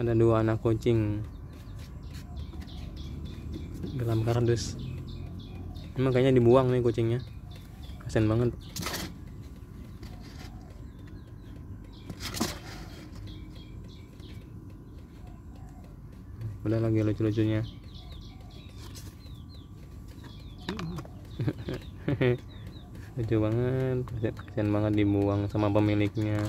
ada dua anak kucing dalam kardus emang kayaknya dibuang nih kucingnya kasian banget udah lagi lucu-lucunya lucu banget kasian banget dibuang sama pemiliknya